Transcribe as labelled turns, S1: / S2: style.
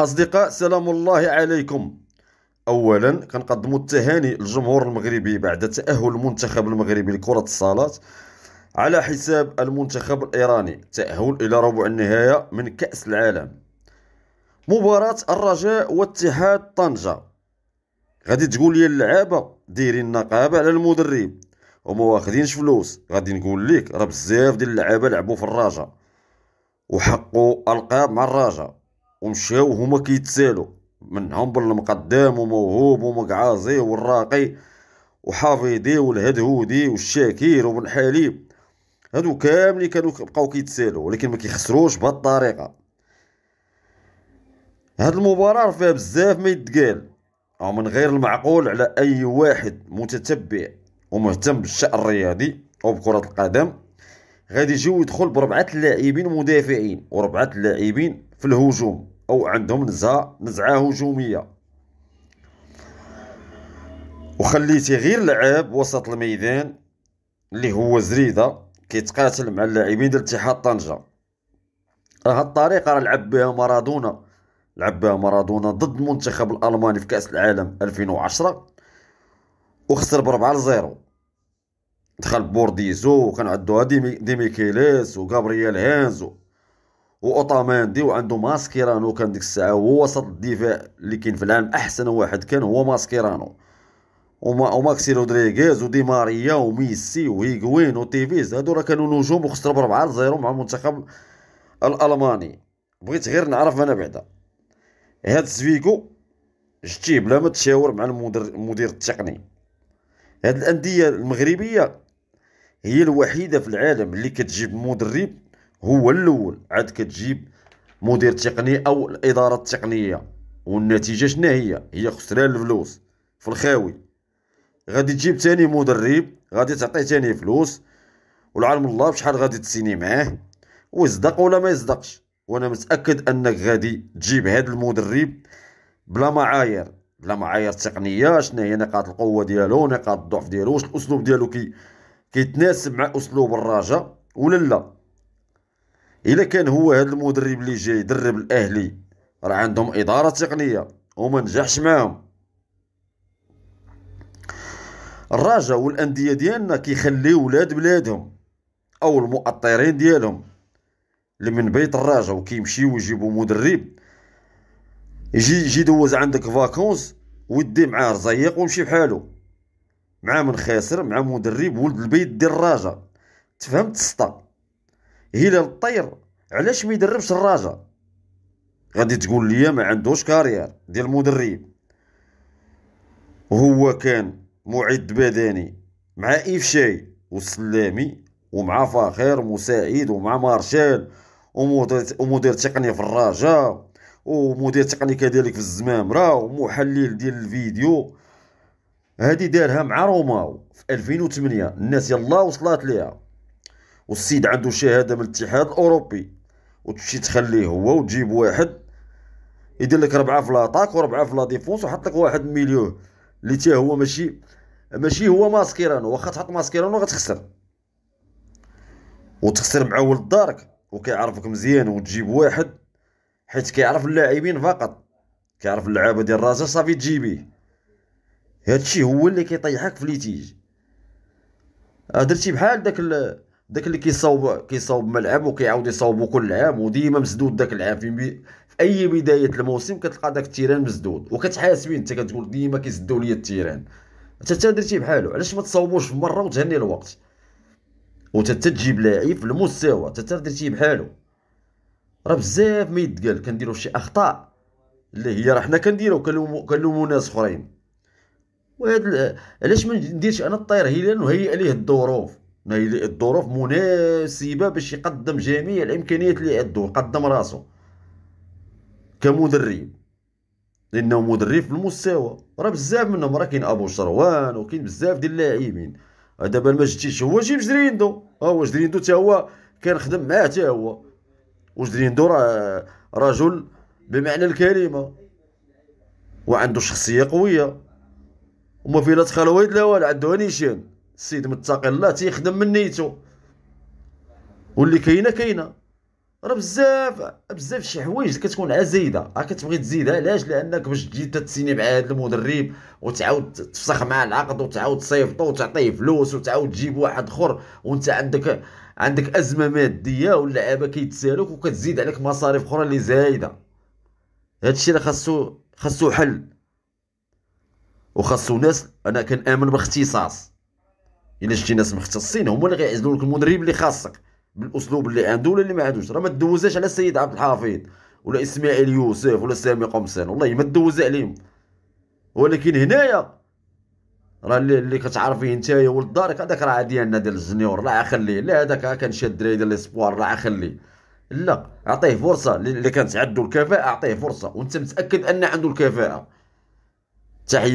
S1: أصدقاء سلام الله عليكم أولا كنقدموا التهاني للجمهور المغربي بعد تأهل المنتخب المغربي لكرة الصالة على حساب المنتخب الإيراني تأهل إلى ربع النهاية من كأس العالم مباراة الرجاء واتحاد طنجة غادي تقول لي اللعابة دايرين النقابه على المدرب وما واخدينش فلوس غادي نقول لك راه بزاف ديال اللعابة لعبوا في الرجاء وحقوا ألقاب مع الرجاء ومشاو هما كيتسالو منهم بالمقدام وموهوب ومقعازي والراقي وحافظي والهدهودي والشاكير وبن حليب هادو كاملين كانوا بقاو كيتسالو ولكن ما كيخسروش بهاد الطريقه هاد المباراه فيها بزاف ما يتقال او من غير المعقول على اي واحد متتبع ومهتم بالشان الرياضي وبكره القدم غادي يجيو يدخل بربعه اللاعبين مدافعين وربعه اللاعبين في الهجوم او عندهم نزعه نزعه هجوميه وخليتي غير لعاب وسط الميدان اللي هو زريده كيتقاتل مع اللاعبين ديال اتحاد طنجه راه الطريقه راه لعب بها مارادونا لعب بها مارادونا ضد المنتخب الالماني في كاس العالم 2010 وخسر بربعة لزيرو دخل بورديزو وكان عندو ديمي ديميكيليس وغابرييل هانز و عندو ماسكيرانو كان ديك الساعه هو وسط الدفاع اللي كاين في العالم احسن واحد كان هو ماسكيرانو وما وماكسي رودريغيز ودي ماريا وميسي وهيغوين وتيفيز هادو راه كانوا نجوم وخسروا ب 4 0 مع المنتخب الالماني بغيت غير نعرف انا بعدا هاد زفيغو جتيه بلا ما تشاور مع المدير التقني هاد الانديه المغربيه هي الوحيده في العالم اللي كتجيب مدرب هو الاول عاد كتجيب مدير تقني او الاداره التقنيه والنتيجه شنو هي هي خسران الفلوس في الخاوي غادي تجيب تاني مدرب غادي تعطيه تاني فلوس والعالم الله بشحال غادي تسيني معاه ويصدق ولا ما يصدقش وانا متاكد انك غادي تجيب هذا المدرب بلا معايير بلا معايير تقنيه شنو هي نقاط القوه ديالو نقاط الضعف ديالو واش الاسلوب ديالو كي كيتناسب مع اسلوب الرجاء ولا لا الا كان هو هذا المدرب اللي جاي يدرب الاهلي راه عندهم اداره تقنيه وما نجحش معاهم الرجاء والانديه ديالنا كيخليو ولاد بلادهم او المؤطرين ديالهم اللي من بيت الرجاء وكيمشيو ويجيبو مدرب يجي يجي يدوز عندك فاكونس ويدي معاه رزيق ويمشي بحالو مع من خاسر مع مدرب ولد البيت ديال الراجا تفهمت السطا هلال الطير علاش ما يدربش الراجا غادي تقول لي ما عندوش كارير ديال المدرب هو كان معد بدني مع إفشاي والسلامي ومع فاخر مساعد ومع مارشال ومدير تقني في الرجاء ومدير تقني كذلك في الزمامرة ومحلل ديال الفيديو هادي دارها مع روماو في 2008 الناس يلا وصلات ليها والسيد عنده شهاده من الاتحاد الاوروبي وتمشي تخليه هو وتجيب واحد يدير لك ربعه في لاطاك وربعه في لا ديفونس وحط لك واحد ميليو اللي تا هو ماشي ماشي هو ماسكيرانو واخا تحط ماسكيرانو غتخسر وتخسر مع ولد دارك وكيعرفك مزيان وتجيب واحد حيت كيعرف اللاعبين فقط كيعرف اللعابه ديال راسه صافي تجيبيه هادشي هو اللي كيطيحك في ليتيج آه، درتي بحال داك ال... داك اللي كيصاوب كيصاوب ملعب وكيعاود يصاوبو كل عام وديما مسدود داك العام في, بي... في اي بدايه الموسم كتلقى داك التيران مسدود وكتحاسبين انت كتقول ديما كيسدو ليا التيران حتى درتي بحالو علاش ما تصاوبوش مره وتهني الوقت وتا تجيب لاعب في المستوى حتى درتي بحالو راه بزاف ما يتقال كنديرو شي اخطاء اللي هي راه حنا كنديرو كنلومو ناس اخرين وهاد علاش ما نديرش انا الطير هي نهيئ ليه الظروف الظروف مناسبه باش يقدم جميع الامكانيات اللي عنده يقدم راسو كمدرب لانه مدرب في المستوى راه بزاف منهم راه كاين ابو شروان وكاين بزاف ديال اللاعبين دابا ما جيتيش هو جيب جريندو ها هو جريندو حتى هو كان خدم معاه حتى هو وجريندو راه رجل بمعنى الكلمه وعنده شخصيه قويه وما لا تخلويد لا والو عندو نيشان السيد متقي الله تيخدم من نيتو واللي كاينه كاينه راه بزاف بزاف شي حوايج كتكون عا زايده راه كتبغي تزيدها علاش لانك باش تجي تتسيني مع هذا المدرب وتعاود تفسخ معاه العقد وتعاود تصيفطو وتعطيه فلوس وتعاود تجيب واحد اخر وانت عندك عندك ازمه ماديه واللعابه كيتسالوك وكتزيد عليك مصاريف اخرى اللي زايده هادشي راه خاصو خاصو حل وخاصو ناس انا كنامن باختصاص الا شتي ناس مختصين هما اللي غيعزلوا لك المدرب اللي خاصك بالاسلوب اللي عنده ولا اللي ما عندوش راه ما تدوزاش على السيد عبد الحفيظ ولا اسماعيل يوسف ولا سامي قمصان والله ما تدوز عليهم ولكن هنايا راه اللي, اللي كتعرفيه نتايا ولد دارك هذاك راه ديالنا ديال الجنيور لا خليه لا هذاك كنشد الدراري ديال ليسبوار لا خليه لا اعطيه فرصه اللي كانت عنده الكفاءه اعطيه فرصه وانت متاكد ان عنده الكفاءه تحيه